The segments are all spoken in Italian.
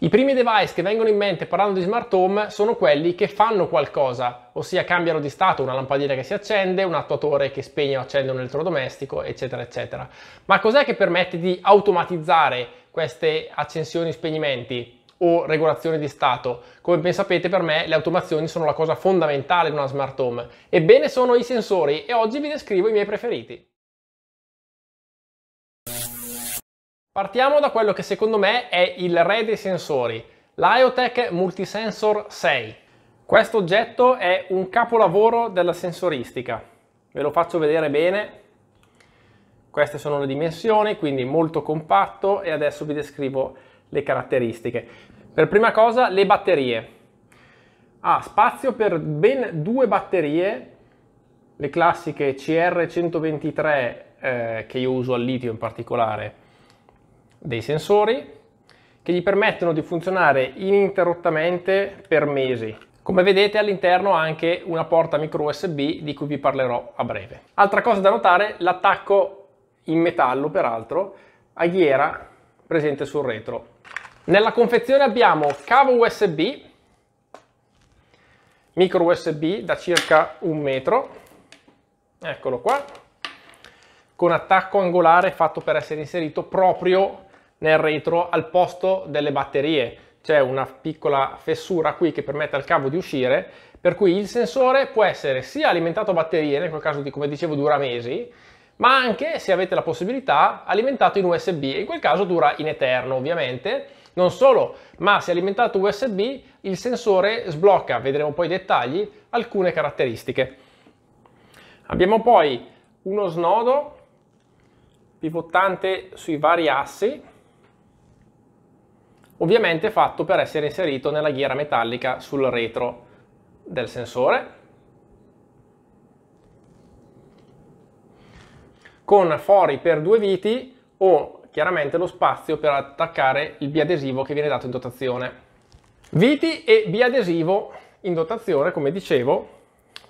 I primi device che vengono in mente parlando di smart home sono quelli che fanno qualcosa, ossia cambiano di stato una lampadina che si accende, un attuatore che spegne o accende un elettrodomestico, eccetera, eccetera. Ma cos'è che permette di automatizzare queste accensioni e spegnimenti o regolazioni di stato? Come ben sapete per me le automazioni sono la cosa fondamentale in una smart home. Ebbene sono i sensori e oggi vi descrivo i miei preferiti. Partiamo da quello che secondo me è il re dei sensori, l'IoTech Multisensor 6. Questo oggetto è un capolavoro della sensoristica. Ve lo faccio vedere bene. Queste sono le dimensioni, quindi molto compatto e adesso vi descrivo le caratteristiche. Per prima cosa le batterie. Ha ah, spazio per ben due batterie, le classiche CR123 eh, che io uso al litio in particolare, dei sensori che gli permettono di funzionare ininterrottamente per mesi. Come vedete all'interno anche una porta micro USB di cui vi parlerò a breve. Altra cosa da notare, l'attacco in metallo peraltro a ghiera presente sul retro. Nella confezione abbiamo cavo USB, micro USB da circa un metro, eccolo qua, con attacco angolare fatto per essere inserito proprio nel retro al posto delle batterie. C'è una piccola fessura qui che permette al cavo di uscire, per cui il sensore può essere sia alimentato a batterie, nel quel caso di, come dicevo dura mesi, ma anche, se avete la possibilità, alimentato in USB, in quel caso dura in eterno ovviamente, non solo, ma se alimentato USB il sensore sblocca, vedremo poi i dettagli, alcune caratteristiche. Abbiamo poi uno snodo pivotante sui vari assi, ovviamente fatto per essere inserito nella ghiera metallica sul retro del sensore con fori per due viti o chiaramente lo spazio per attaccare il biadesivo che viene dato in dotazione. Viti e biadesivo in dotazione, come dicevo,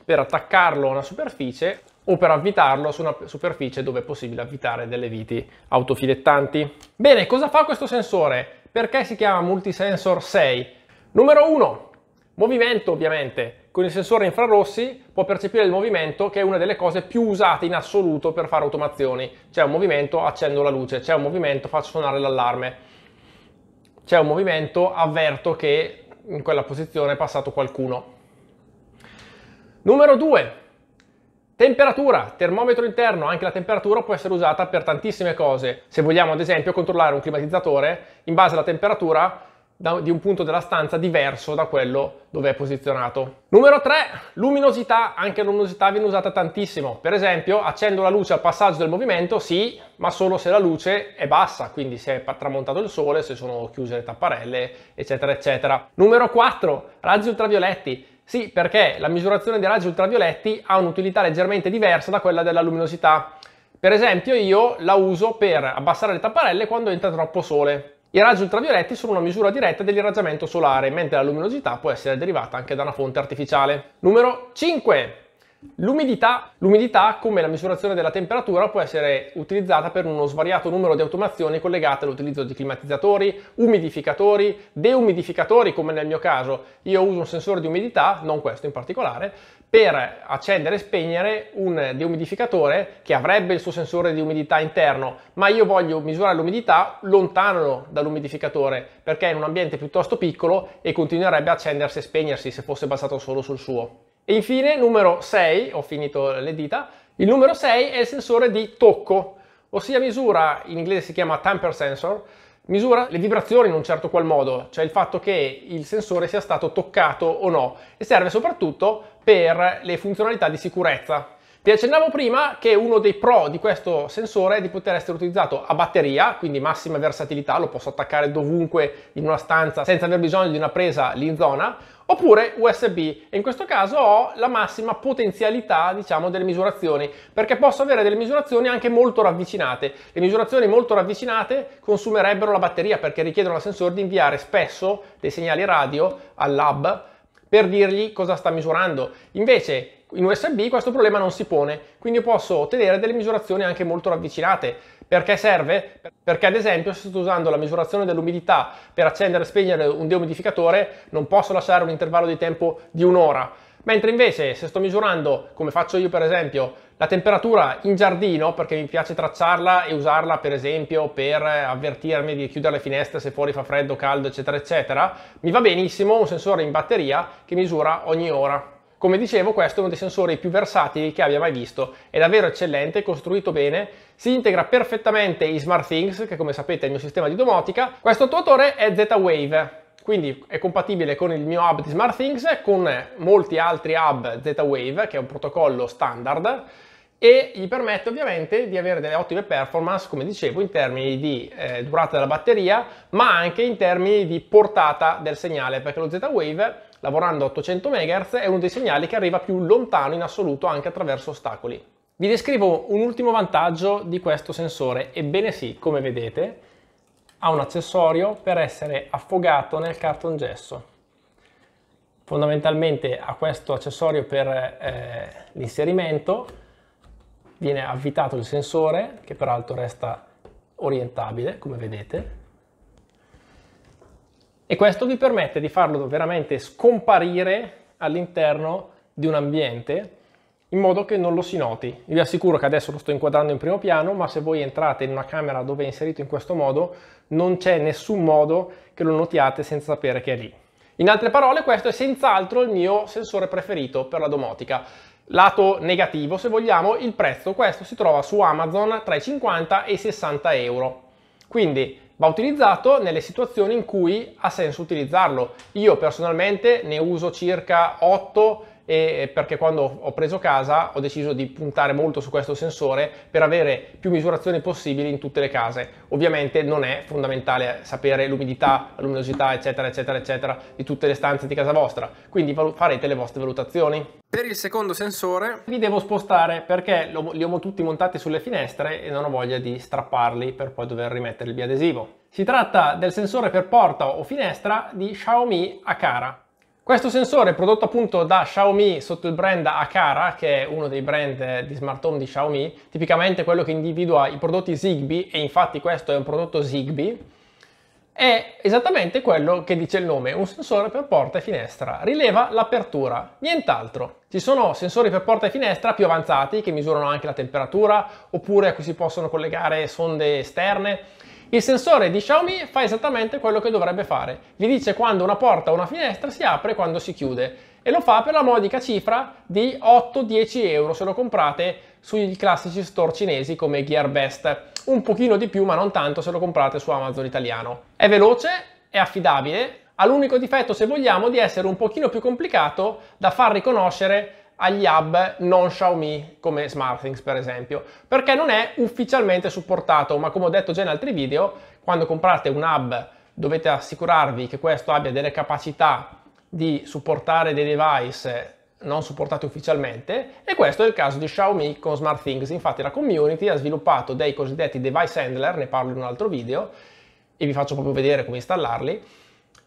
per attaccarlo a una superficie o per avvitarlo su una superficie dove è possibile avvitare delle viti autofilettanti. Bene, cosa fa questo sensore? Perché si chiama multisensor 6? Numero 1. Movimento ovviamente. Con il sensore infrarossi può percepire il movimento che è una delle cose più usate in assoluto per fare automazioni. C'è un movimento, accendo la luce, c'è un movimento, faccio suonare l'allarme, c'è un movimento, avverto che in quella posizione è passato qualcuno. Numero 2. Temperatura, termometro interno, anche la temperatura può essere usata per tantissime cose. Se vogliamo ad esempio controllare un climatizzatore in base alla temperatura di un punto della stanza diverso da quello dove è posizionato. Numero 3, luminosità. Anche la luminosità viene usata tantissimo. Per esempio, accendo la luce al passaggio del movimento, sì, ma solo se la luce è bassa, quindi se è tramontato il sole, se sono chiuse le tapparelle, eccetera, eccetera. Numero 4, raggi ultravioletti. Sì, perché la misurazione dei raggi ultravioletti ha un'utilità leggermente diversa da quella della luminosità. Per esempio io la uso per abbassare le tapparelle quando entra troppo sole. I raggi ultravioletti sono una misura diretta dell'irraggiamento solare, mentre la luminosità può essere derivata anche da una fonte artificiale. Numero 5. L'umidità, l'umidità, come la misurazione della temperatura, può essere utilizzata per uno svariato numero di automazioni collegate all'utilizzo di climatizzatori, umidificatori, deumidificatori, come nel mio caso. Io uso un sensore di umidità, non questo in particolare, per accendere e spegnere un deumidificatore che avrebbe il suo sensore di umidità interno, ma io voglio misurare l'umidità lontano dall'umidificatore, perché è in un ambiente piuttosto piccolo e continuerebbe a accendersi e spegnersi se fosse basato solo sul suo. E infine, numero 6, ho finito le dita, il numero 6 è il sensore di tocco, ossia misura, in inglese si chiama tamper sensor, misura le vibrazioni in un certo qual modo, cioè il fatto che il sensore sia stato toccato o no e serve soprattutto per le funzionalità di sicurezza. Vi accennavo prima che uno dei pro di questo sensore è di poter essere utilizzato a batteria, quindi massima versatilità, lo posso attaccare dovunque in una stanza senza aver bisogno di una presa lì in zona, oppure USB e in questo caso ho la massima potenzialità diciamo delle misurazioni perché posso avere delle misurazioni anche molto ravvicinate le misurazioni molto ravvicinate consumerebbero la batteria perché richiedono al sensore di inviare spesso dei segnali radio al lab per dirgli cosa sta misurando invece in USB questo problema non si pone, quindi posso ottenere delle misurazioni anche molto ravvicinate. Perché serve? Perché ad esempio se sto usando la misurazione dell'umidità per accendere e spegnere un deumidificatore non posso lasciare un intervallo di tempo di un'ora, mentre invece se sto misurando, come faccio io per esempio, la temperatura in giardino, perché mi piace tracciarla e usarla per esempio per avvertirmi di chiudere le finestre se fuori fa freddo, caldo, eccetera, eccetera, mi va benissimo un sensore in batteria che misura ogni ora. Come dicevo, questo è uno dei sensori più versatili che abbia mai visto, è davvero eccellente, costruito bene, si integra perfettamente in SmartThings, che come sapete è il mio sistema di domotica. Questo attuatore è Z-Wave, quindi è compatibile con il mio hub di SmartThings con molti altri hub Z-Wave, che è un protocollo standard, e gli permette ovviamente di avere delle ottime performance, come dicevo, in termini di eh, durata della batteria, ma anche in termini di portata del segnale, perché lo Z-Wave lavorando a 800 MHz è uno dei segnali che arriva più lontano in assoluto anche attraverso ostacoli. Vi descrivo un ultimo vantaggio di questo sensore, ebbene sì, come vedete, ha un accessorio per essere affogato nel cartongesso. Fondamentalmente ha questo accessorio per eh, l'inserimento, viene avvitato il sensore che peraltro resta orientabile come vedete e questo vi permette di farlo veramente scomparire all'interno di un ambiente in modo che non lo si noti. Vi assicuro che adesso lo sto inquadrando in primo piano, ma se voi entrate in una camera dove è inserito in questo modo, non c'è nessun modo che lo notiate senza sapere che è lì. In altre parole, questo è senz'altro il mio sensore preferito per la domotica. Lato negativo, se vogliamo, il prezzo. Questo si trova su Amazon tra i 50 e i 60 euro. Quindi va utilizzato nelle situazioni in cui ha senso utilizzarlo. Io personalmente ne uso circa 8 e perché quando ho preso casa ho deciso di puntare molto su questo sensore per avere più misurazioni possibili in tutte le case. Ovviamente non è fondamentale sapere l'umidità, la luminosità, eccetera, eccetera, eccetera, di tutte le stanze di casa vostra, quindi farete le vostre valutazioni. Per il secondo sensore li devo spostare perché li ho tutti montati sulle finestre e non ho voglia di strapparli per poi dover rimettere il biadesivo. Si tratta del sensore per porta o finestra di Xiaomi Akara. Questo sensore è prodotto appunto da Xiaomi sotto il brand Akara, che è uno dei brand di smart home di Xiaomi, tipicamente quello che individua i prodotti Zigbee, e infatti questo è un prodotto Zigbee, è esattamente quello che dice il nome, un sensore per porta e finestra, rileva l'apertura, nient'altro. Ci sono sensori per porta e finestra più avanzati che misurano anche la temperatura, oppure a cui si possono collegare sonde esterne, il sensore di Xiaomi fa esattamente quello che dovrebbe fare, gli dice quando una porta o una finestra si apre e quando si chiude e lo fa per la modica cifra di 8-10 euro se lo comprate sui classici store cinesi come Gearbest, un pochino di più ma non tanto se lo comprate su Amazon italiano. È veloce, è affidabile, ha l'unico difetto se vogliamo di essere un pochino più complicato da far riconoscere agli hub non Xiaomi come SmartThings per esempio, perché non è ufficialmente supportato, ma come ho detto già in altri video, quando comprate un hub dovete assicurarvi che questo abbia delle capacità di supportare dei device non supportati ufficialmente e questo è il caso di Xiaomi con SmartThings, infatti la community ha sviluppato dei cosiddetti device handler, ne parlo in un altro video e vi faccio proprio vedere come installarli,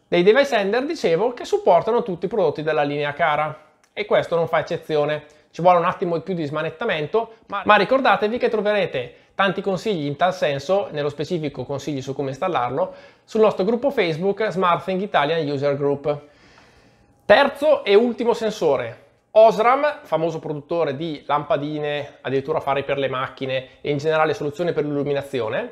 dei device handler dicevo che supportano tutti i prodotti della linea cara e questo non fa eccezione. Ci vuole un attimo più di smanettamento, ma, ma ricordatevi che troverete tanti consigli in tal senso, nello specifico consigli su come installarlo, sul nostro gruppo Facebook SmartThing Italian User Group. Terzo e ultimo sensore, Osram, famoso produttore di lampadine, addirittura fari per le macchine e in generale soluzioni per l'illuminazione,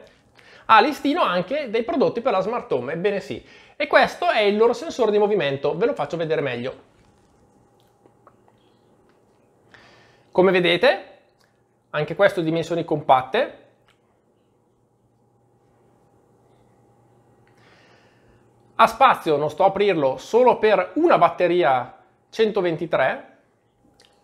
ha listino anche dei prodotti per la smart home, ebbene sì. E questo è il loro sensore di movimento, ve lo faccio vedere meglio. Come vedete, anche questo dimensioni compatte. Ha spazio, non sto a aprirlo, solo per una batteria 123.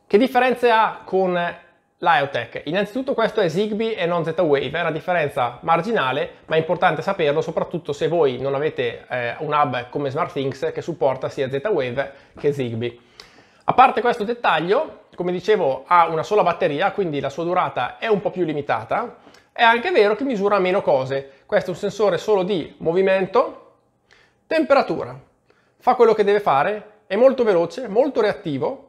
Che differenze ha con l'IoTech? Innanzitutto questo è Zigbee e non Z-Wave, è una differenza marginale, ma è importante saperlo, soprattutto se voi non avete eh, un hub come SmartThings che supporta sia Z-Wave che Zigbee. A parte questo dettaglio, come dicevo ha una sola batteria, quindi la sua durata è un po' più limitata. È anche vero che misura meno cose. Questo è un sensore solo di movimento, temperatura. Fa quello che deve fare, è molto veloce, molto reattivo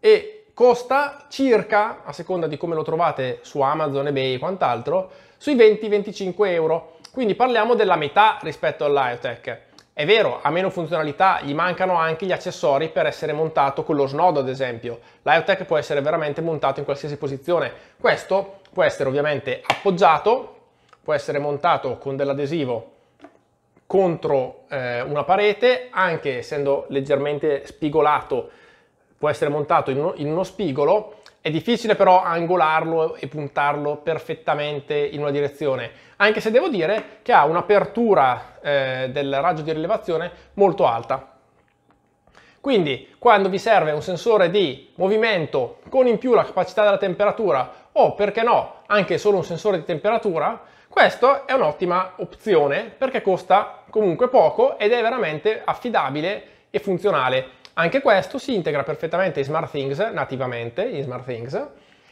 e costa circa, a seconda di come lo trovate su Amazon, eBay e quant'altro, sui 20-25 euro. Quindi parliamo della metà rispetto all'IoTech. È vero, ha meno funzionalità, gli mancano anche gli accessori per essere montato con lo snodo ad esempio. L'iOTech può essere veramente montato in qualsiasi posizione. Questo può essere ovviamente appoggiato, può essere montato con dell'adesivo contro eh, una parete, anche essendo leggermente spigolato, può essere montato in uno, in uno spigolo è difficile però angolarlo e puntarlo perfettamente in una direzione, anche se devo dire che ha un'apertura eh, del raggio di rilevazione molto alta. Quindi quando vi serve un sensore di movimento con in più la capacità della temperatura o perché no anche solo un sensore di temperatura, questo è un'ottima opzione perché costa comunque poco ed è veramente affidabile e funzionale. Anche questo si integra perfettamente in SmartThings nativamente, in SmartThings,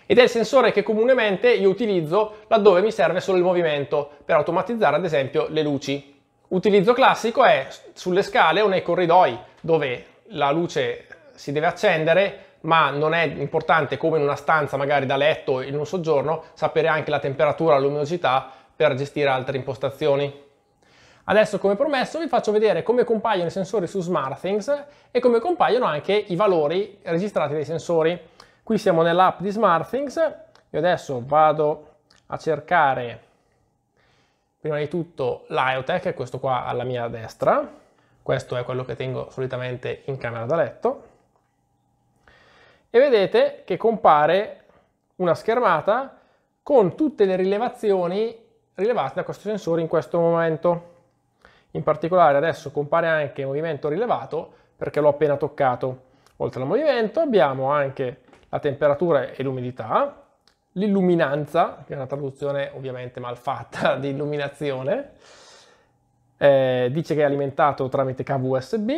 ed è il sensore che comunemente io utilizzo laddove mi serve solo il movimento, per automatizzare ad esempio le luci. Utilizzo classico è sulle scale o nei corridoi, dove la luce si deve accendere, ma non è importante come in una stanza magari da letto in un soggiorno sapere anche la temperatura, la luminosità per gestire altre impostazioni. Adesso come promesso vi faccio vedere come compaiono i sensori su SmartThings e come compaiono anche i valori registrati dai sensori. Qui siamo nell'app di SmartThings, io adesso vado a cercare prima di tutto l'Iotech, questo qua alla mia destra, questo è quello che tengo solitamente in camera da letto, e vedete che compare una schermata con tutte le rilevazioni rilevate da questo sensore in questo momento. In particolare adesso compare anche movimento rilevato perché l'ho appena toccato. Oltre al movimento abbiamo anche la temperatura e l'umidità, l'illuminanza, che è una traduzione ovviamente malfatta di illuminazione, eh, dice che è alimentato tramite cavo USB,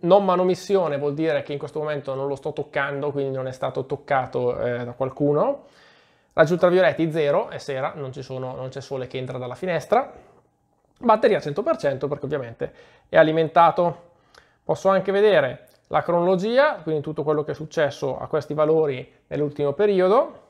non manomissione vuol dire che in questo momento non lo sto toccando, quindi non è stato toccato eh, da qualcuno, raggi ultravioletti 0, è sera, non c'è sole che entra dalla finestra, batteria 100% perché ovviamente è alimentato. Posso anche vedere la cronologia, quindi tutto quello che è successo a questi valori nell'ultimo periodo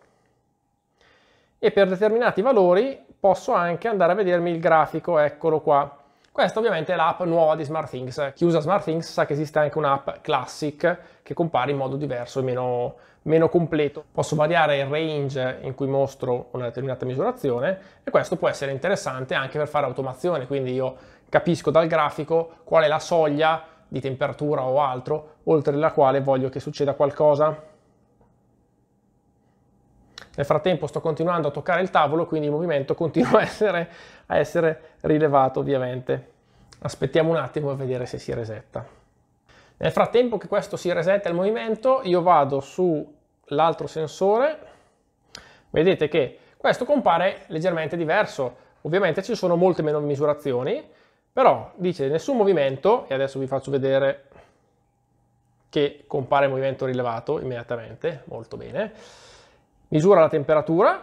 e per determinati valori posso anche andare a vedermi il grafico, eccolo qua. Questa ovviamente è l'app nuova di SmartThings. Chi usa SmartThings sa che esiste anche un'app Classic che compare in modo diverso e meno, meno completo. Posso variare il range in cui mostro una determinata misurazione e questo può essere interessante anche per fare automazione, quindi io capisco dal grafico qual è la soglia di temperatura o altro oltre la quale voglio che succeda qualcosa nel frattempo sto continuando a toccare il tavolo, quindi il movimento continua a essere, a essere rilevato ovviamente. Aspettiamo un attimo a vedere se si resetta. Nel frattempo che questo si resetta il movimento, io vado sull'altro sensore, vedete che questo compare leggermente diverso. Ovviamente ci sono molte meno misurazioni, però dice nessun movimento, e adesso vi faccio vedere che compare il movimento rilevato immediatamente, molto bene. Misura la temperatura,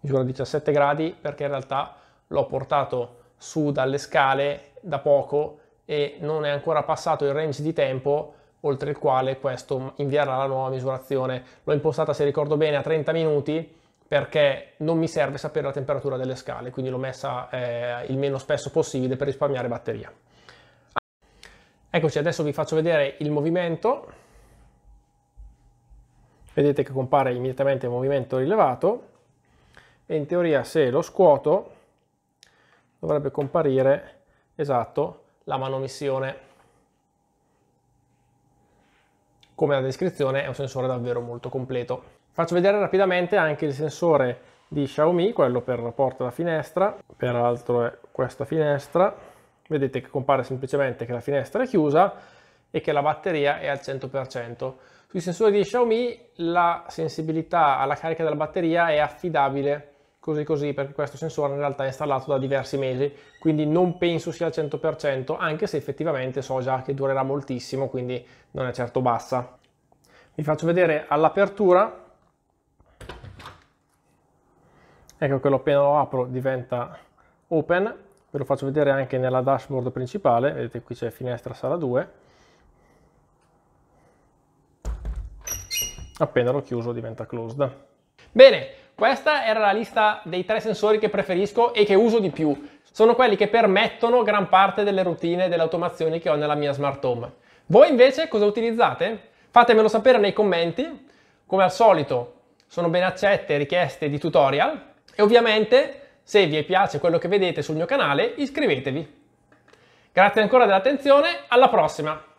misura 17 gradi perché in realtà l'ho portato su dalle scale da poco e non è ancora passato il range di tempo oltre il quale questo invierà la nuova misurazione. L'ho impostata, se ricordo bene, a 30 minuti perché non mi serve sapere la temperatura delle scale, quindi l'ho messa eh, il meno spesso possibile per risparmiare batteria. Eccoci, adesso vi faccio vedere il movimento vedete che compare immediatamente il movimento rilevato e in teoria se lo scuoto dovrebbe comparire esatto la manomissione come la descrizione è un sensore davvero molto completo faccio vedere rapidamente anche il sensore di Xiaomi quello per la porta da finestra peraltro è questa finestra vedete che compare semplicemente che la finestra è chiusa e che la batteria è al 100% sui sensori di Xiaomi la sensibilità alla carica della batteria è affidabile, così così, perché questo sensore in realtà è installato da diversi mesi, quindi non penso sia al 100%, anche se effettivamente so già che durerà moltissimo, quindi non è certo bassa. Vi faccio vedere all'apertura. Ecco quello appena lo apro diventa open, ve lo faccio vedere anche nella dashboard principale, vedete qui c'è finestra sala 2 appena l'ho chiuso diventa closed. Bene, questa era la lista dei tre sensori che preferisco e che uso di più. Sono quelli che permettono gran parte delle routine e delle automazioni che ho nella mia smart home. Voi invece cosa utilizzate? Fatemelo sapere nei commenti. Come al solito sono ben accette richieste di tutorial e ovviamente se vi piace quello che vedete sul mio canale iscrivetevi. Grazie ancora dell'attenzione, alla prossima!